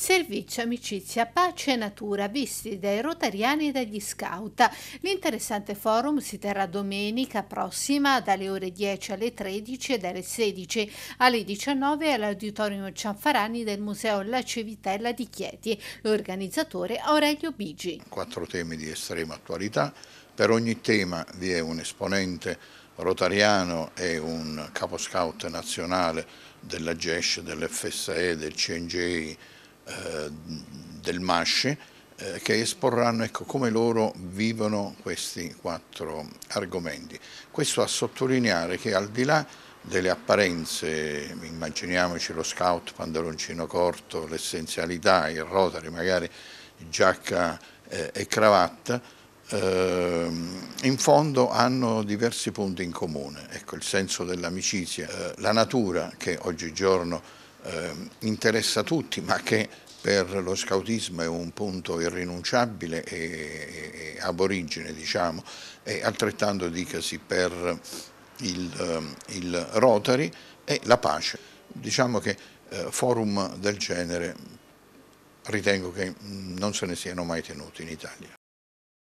Servizio, amicizia, pace e natura visti dai rotariani e dagli scout. L'interessante forum si terrà domenica prossima dalle ore 10 alle 13 e dalle 16 alle 19 all'auditorium Cianfarani del Museo La Civitella di Chieti. L'organizzatore Aurelio Bigi. Quattro temi di estrema attualità. Per ogni tema vi è un esponente rotariano e un capo scout nazionale della GESH, dell'FSE, del CNGI, eh, del Masci eh, che esporranno ecco, come loro vivono questi quattro argomenti. Questo a sottolineare che al di là delle apparenze, immaginiamoci lo scout, pantaloncino corto, l'essenzialità, il rotary, magari giacca eh, e cravatta, ehm, in fondo hanno diversi punti in comune, ecco, il senso dell'amicizia, eh, la natura che oggigiorno eh, interessa tutti, ma che per lo scautismo è un punto irrinunciabile e, e, e aborigine, diciamo, e altrettanto dicasi per il, ehm, il Rotary e la pace. Diciamo che eh, forum del genere ritengo che non se ne siano mai tenuti in Italia.